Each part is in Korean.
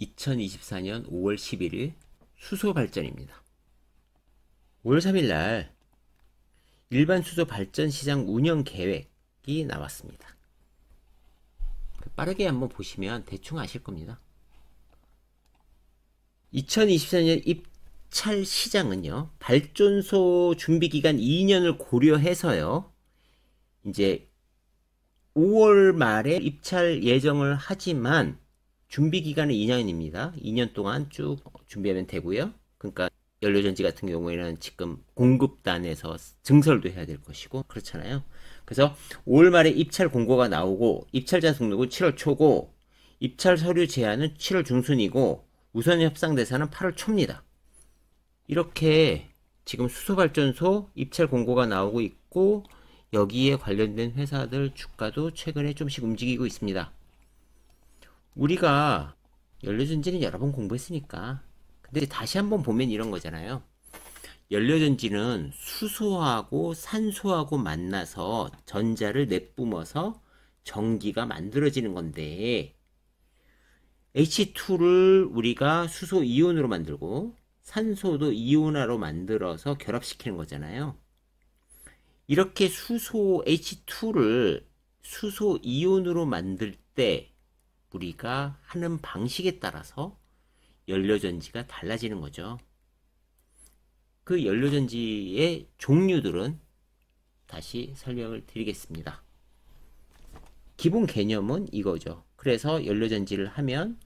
2024년 5월 11일 수소 발전입니다. 5월 3일 날 일반 수소 발전 시장 운영 계획이 나왔습니다. 그 빠르게 한번 보시면 대충 아실 겁니다. 2024년 입찰 시장은요, 발전소 준비 기간 2년을 고려해서요, 이제 5월 말에 입찰 예정을 하지만 준비 기간은 2년입니다. 2년 동안 쭉 준비하면 되고요. 그러니까 연료전지 같은 경우에는 지금 공급단에서 증설도 해야 될 것이고 그렇잖아요. 그래서 5월 말에 입찰 공고가 나오고 입찰자 등록은 7월 초고 입찰 서류 제한은 7월 중순이고 우선 협상 대사는 8월 초입니다. 이렇게 지금 수소발전소 입찰 공고가 나오고 있고 여기에 관련된 회사들 주가도 최근에 좀씩 움직이고 있습니다. 우리가 연료전지는 여러 번 공부했으니까 근데 다시 한번 보면 이런 거잖아요 연료전지는 수소하고 산소하고 만나서 전자를 내뿜어서 전기가 만들어지는 건데 H2를 우리가 수소 이온으로 만들고 산소도 이온화로 만들어서 결합시키는 거잖아요. 이렇게 수소 H2를 수소 이온으로 만들 때 우리가 하는 방식에 따라서 연료전지가 달라지는 거죠. 그 연료전지의 종류들은 다시 설명을 드리겠습니다. 기본 개념은 이거죠. 그래서 연료전지를 하면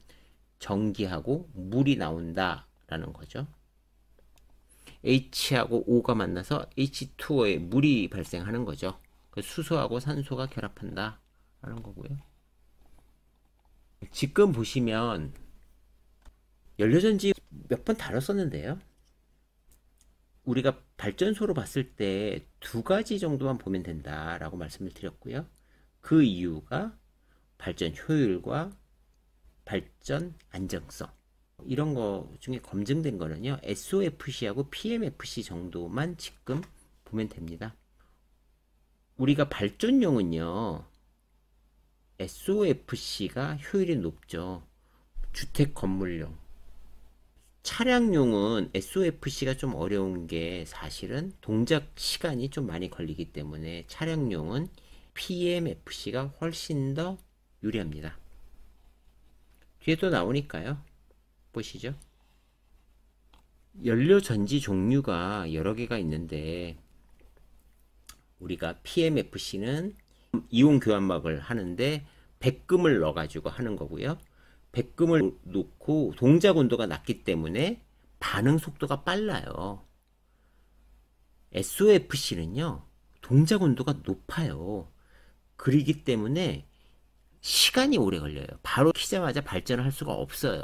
전기하고 물이 나온다라는 거죠. H하고 O가 만나서 H2O의 물이 발생하는 거죠. 그 수소하고 산소가 결합한다라는 거고요. 지금 보시면 연료전지 몇 번 다뤘었는데요. 우리가 발전소로 봤을 때 두 가지 정도만 보면 된다라고 말씀을 드렸고요. 그 이유가 발전 효율과 발전 안정성 이런 거 중에 검증된 거는요. SOFC하고 PMFC 정도만 지금 보면 됩니다. 우리가 발전용은요. SOFC가 효율이 높죠. 주택 건물용. 차량용은 SOFC가 좀 어려운 게 사실은 동작 시간이 좀 많이 걸리기 때문에 차량용은 PMFC가 훨씬 더 유리합니다. 뒤에 또 나오니까요. 보시죠. 연료 전지 종류가 여러 개가 있는데 우리가 PMFC는 이온 교환막을 하는데 백금을 넣어가지고 하는 거고요. 백금을 놓고 동작 온도가 낮기 때문에 반응 속도가 빨라요. SOFC는요, 동작 온도가 높아요. 그리기 때문에 시간이 오래 걸려요. 바로 키자마자 발전을 할 수가 없어요.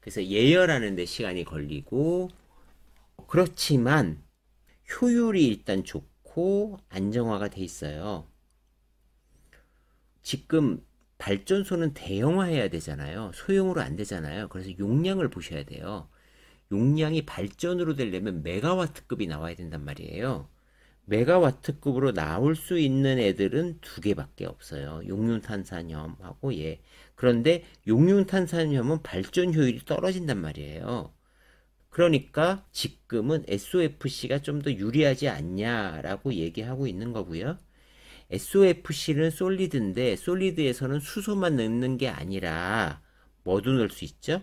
그래서 예열하는 데 시간이 걸리고, 그렇지만 효율이 일단 좋고 안정화가 돼 있어요. 지금 발전소는 대형화해야 되잖아요. 소형으로 안 되잖아요. 그래서 용량을 보셔야 돼요. 용량이 발전으로 되려면 메가와트급이 나와야 된단 말이에요. 메가와트급으로 나올 수 있는 애들은 두 개밖에 없어요. 용융탄산염하고 예. 그런데 용융탄산염은 발전 효율이 떨어진단 말이에요. 그러니까 지금은 SOFC가 좀 더 유리하지 않냐라고 얘기하고 있는 거고요. SOFC는 솔리드인데 솔리드에서는 수소만 넣는 게 아니라 뭐도 넣을 수 있죠?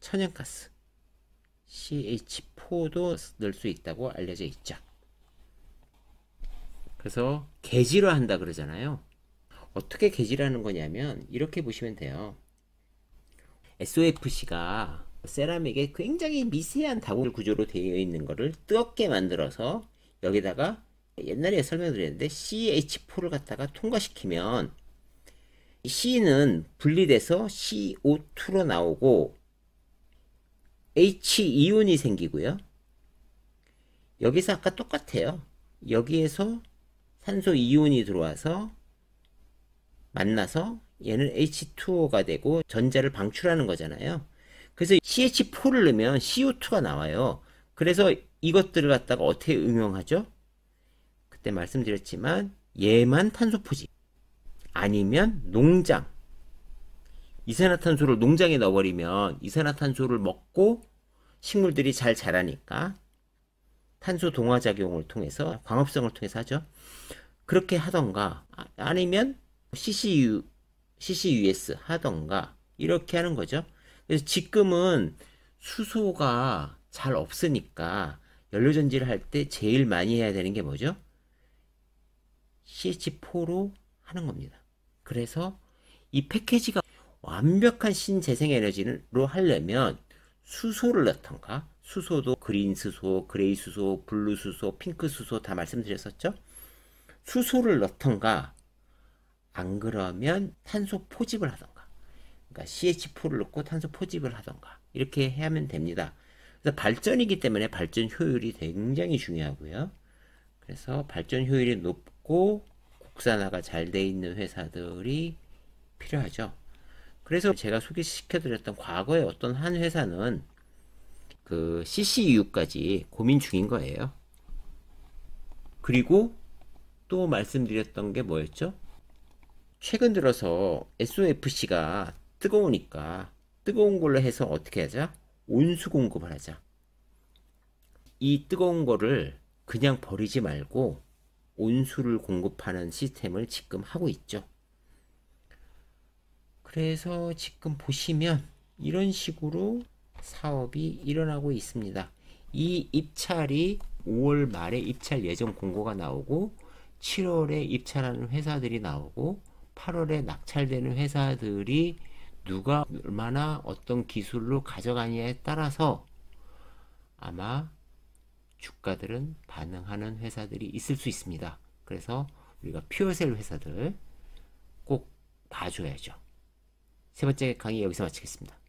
천연가스 CH4도 넣을 수 있다고 알려져 있죠. 그래서 개질화 한다 그러잖아요. 어떻게 개질하는 거냐면 이렇게 보시면 돼요. SOFC가 세라믹에 굉장히 미세한 다골 구조로 되어 있는 거를 뜨겁게 만들어서 여기다가 옛날에 설명드렸는데 CH4를 갖다가 통과시키면 C는 분리돼서 CO2로 나오고 H 이온이 생기고요. 여기서 아까 똑같아요. 여기에서 산소 이온이 들어와서 만나서 얘는 H2O가 되고 전자를 방출하는 거잖아요. 그래서 CH4를 넣으면 CO2가 나와요. 그래서 이것들을 갖다가 어떻게 응용하죠? 때 말씀드렸지만 얘만 탄소포지 아니면 농장 이산화탄소를 농장에 넣어버리면 이산화탄소를 먹고 식물들이 잘 자라니까 탄소 동화 작용을 통해서 광합성을 통해서 하죠. 그렇게 하던가 아니면 CCU, CCUS 하던가 이렇게 하는 거죠. 그래서 지금은 수소가 잘 없으니까 연료전지를 할 때 제일 많이 해야 되는 게 뭐죠? CH4로 하는 겁니다. 그래서 이 패키지가 완벽한 신재생 에너지로 하려면 수소를 넣던가 수소도 그린 수소, 그레이 수소, 블루 수소, 핑크 수소 다 말씀드렸었죠? 수소를 넣던가 안 그러면 탄소 포집을 하던가 그러니까 CH4를 넣고 탄소 포집을 하던가 이렇게 하면 됩니다. 그래서 발전이기 때문에 발전 효율이 굉장히 중요하고요. 그래서 발전 효율이 높 낮고 국산화가 잘 돼 있는 회사들이 필요하죠. 그래서 제가 소개시켜드렸던 과거에 어떤 한 회사는 그 CCU까지 고민 중인 거예요. 그리고 또 말씀드렸던 게 뭐였죠? 최근 들어서 SOFC가 뜨거우니까 뜨거운 걸로 해서 어떻게 하자? 온수 공급을 하자. 이 뜨거운 거를 그냥 버리지 말고 온수를 공급하는 시스템을 지금 하고 있죠. 그래서 지금 보시면 이런 식으로 사업이 일어나고 있습니다. 이 입찰이 5월 말에 입찰 예정 공고가 나오고 7월에 입찰하는 회사들이 나오고 8월에 낙찰되는 회사들이 누가 얼마나 어떤 기술로 가져가느냐에 따라서 아마 주가들은 반응하는 회사들이 있을 수 있습니다. 그래서 우리가 퓨어셀 회사들 꼭 봐줘야죠. 세 번째 강의 여기서 마치겠습니다.